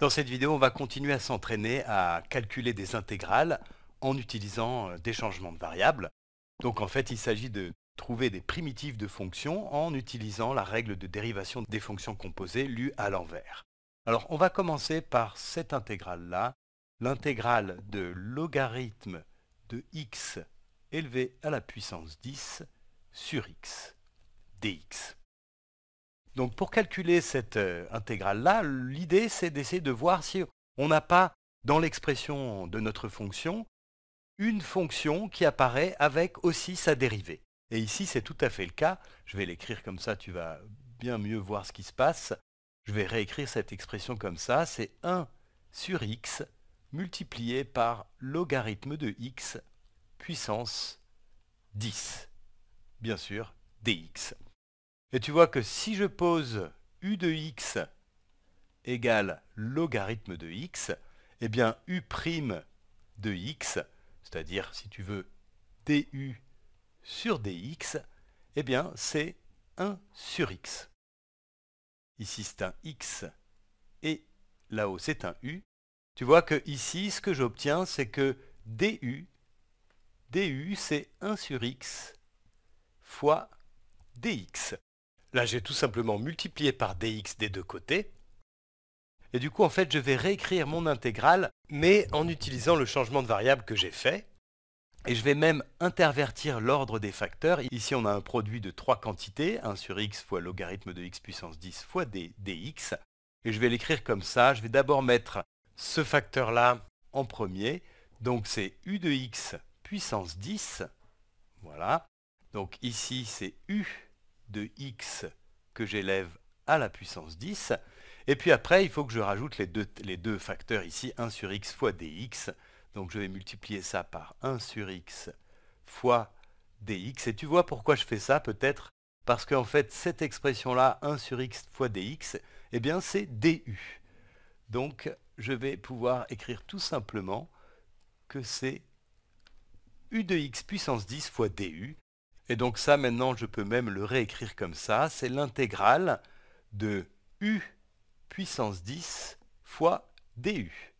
Dans cette vidéo, on va continuer à s'entraîner à calculer des intégrales en utilisant euh, des changements de variables. Donc en fait, il s'agit de trouver des primitives de fonctions en utilisant la règle de dérivation des fonctions composées lue à l'envers. Alors on va commencer par cette intégrale-là, l'intégrale de logarithme de x élevé à la puissance 10 sur x, dx. Donc pour calculer cette euh, intégrale-là, l'idée c'est d'essayer de voir si on n'a pas dans l'expression de notre fonction une fonction qui apparaît avec aussi sa dérivée. Et ici c'est tout à fait le cas. Je vais l'écrire comme ça, tu vas bien mieux voir ce qui se passe. Je vais réécrire cette expression comme ça. C'est 1 sur x multiplié par logarithme de x puissance 10. Bien sûr, dx. Et tu vois que si je pose u de x égale logarithme de x, eh bien u' prime de x, c'est-à-dire si tu veux du sur dx, eh bien c'est 1 sur x. Ici c'est un x et là-haut c'est un u. Tu vois que ici ce que j'obtiens c'est que du, du c'est 1 sur x fois dx. Là, j'ai tout simplement multiplié par dx des deux côtés. Et du coup, en fait, je vais réécrire mon intégrale, mais en utilisant le changement de variable que j'ai fait. Et je vais même intervertir l'ordre des facteurs. Ici, on a un produit de trois quantités, 1 sur x fois logarithme de x puissance 10 fois dx. Et je vais l'écrire comme ça. Je vais d'abord mettre ce facteur-là en premier. Donc c'est u de x puissance 10. Voilà. Donc ici, c'est u de x que j'élève à la puissance 10. Et puis après, il faut que je rajoute les deux, facteurs ici, 1 sur x fois dx. Donc je vais multiplier ça par 1 sur x fois dx. Et tu vois pourquoi je fais ça peut-être Parce qu'en fait, cette expression-là, 1 sur x fois dx, eh bien c'est du. Donc je vais pouvoir écrire tout simplement que c'est u de x puissance 10 fois du. Et donc ça, maintenant, je peux même le réécrire comme ça. C'est l'intégrale de U puissance 10 fois DU.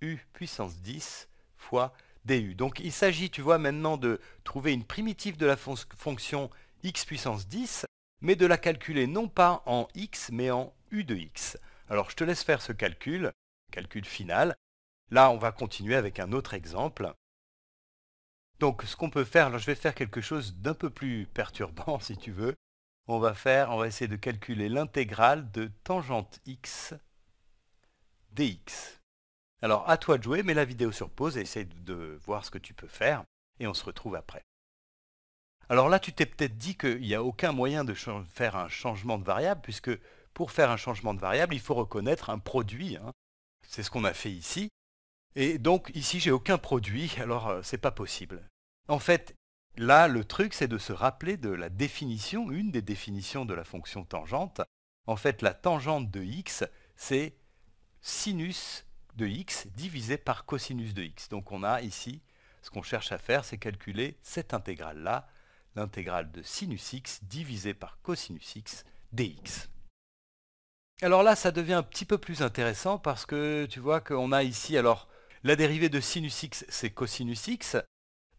U puissance 10 fois DU. Donc il s'agit, tu vois, maintenant de trouver une primitive de la fonction x puissance 10, mais de la calculer non pas en x, mais en U de x. Alors je te laisse faire ce calcul, calcul final. Là, on va continuer avec un autre exemple. Donc ce qu'on peut faire, alors je vais faire quelque chose d'un peu plus perturbant si tu veux. On va faire, on va essayer de calculer l'intégrale de tangente x dx. Alors à toi de jouer, mets la vidéo sur pause et essaye de voir ce que tu peux faire et on se retrouve après. Alors là, tu t'es peut-être dit qu'il n'y a aucun moyen de faire un changement de variable puisque pour faire un changement de variable, il faut reconnaître un produit. Hein. C'est ce qu'on a fait ici. Et donc ici, j'ai aucun produit, alors euh, c'est pas possible. En fait, là, le truc, c'est de se rappeler de la définition, une des définitions de la fonction tangente. En fait, la tangente de x, c'est sinus de x divisé par cosinus de x. Donc on a ici, ce qu'on cherche à faire, c'est calculer cette intégrale-là, l'intégrale de sinus x divisé par cosinus x dx. Alors là, ça devient un petit peu plus intéressant parce que tu vois qu'on a ici, alors la dérivée de sinus x, c'est cosinus x.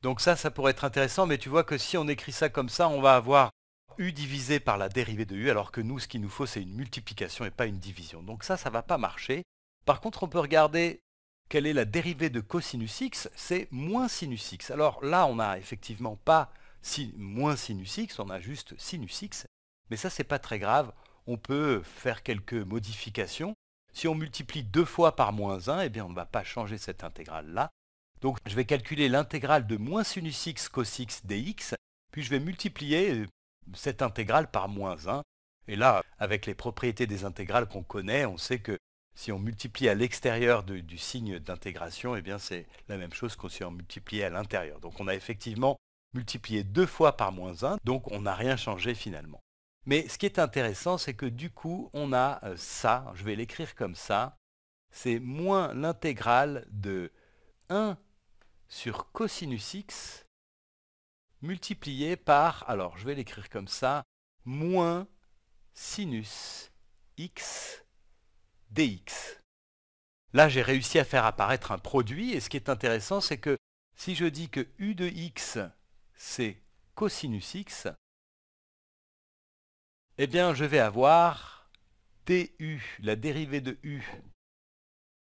Donc ça, ça pourrait être intéressant, mais tu vois que si on écrit ça comme ça, on va avoir u divisé par la dérivée de u, alors que nous, ce qu'il nous faut, c'est une multiplication et pas une division. Donc ça, ça ne va pas marcher. Par contre, on peut regarder quelle est la dérivée de cosinus x, c'est moins sinus x. Alors là, on n'a effectivement pas moins sinus x, on a juste sinus x, mais ça, n'est pas très grave. On peut faire quelques modifications. Si on multiplie deux fois par moins 1, eh bien on ne va pas changer cette intégrale-là. Donc je vais calculer l'intégrale de moins sinus x cos x dx, puis je vais multiplier euh, cette intégrale par moins 1. Et là, avec les propriétés des intégrales qu'on connaît, on sait que si on multiplie à l'extérieur du signe d'intégration, eh bien c'est la même chose qu'on si on multiplie à l'intérieur. Donc on a effectivement multiplié deux fois par moins 1, donc on n'a rien changé finalement. Mais ce qui est intéressant, c'est que du coup, on a euh, ça, je vais l'écrire comme ça, c'est moins l'intégrale de 1 sur cosinus x multiplié par, alors je vais l'écrire comme ça, moins sinus x dx. Là, j'ai réussi à faire apparaître un produit, et ce qui est intéressant, c'est que si je dis que u de x, c'est cosinus x, eh bien, je vais avoir du, la dérivée de U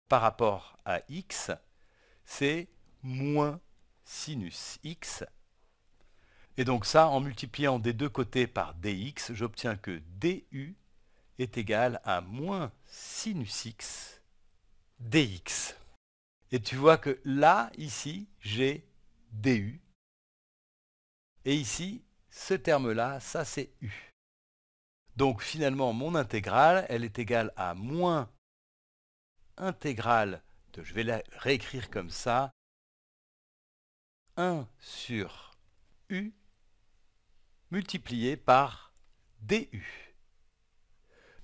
par rapport à x, c'est moins sinus x. Et donc ça, en multipliant des deux côtés par dx, j'obtiens que du est égal à moins sinus x dx. Et tu vois que là, ici, j'ai du. Et ici, ce terme-là, ça c'est u. Donc finalement, mon intégrale, elle est égale à moins intégrale de, je vais la réécrire comme ça, 1 sur u multiplié par du.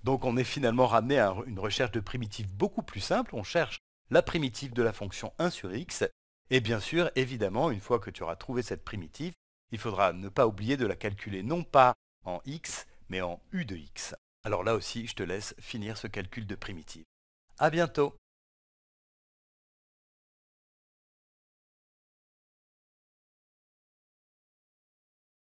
Donc on est finalement ramené à une recherche de primitive beaucoup plus simple. On cherche la primitive de la fonction 1 sur x. Et bien sûr, évidemment, une fois que tu auras trouvé cette primitive, il faudra ne pas oublier de la calculer non pas en x, mais en U de x. Alors là aussi, je te laisse finir ce calcul de primitive. A bientôt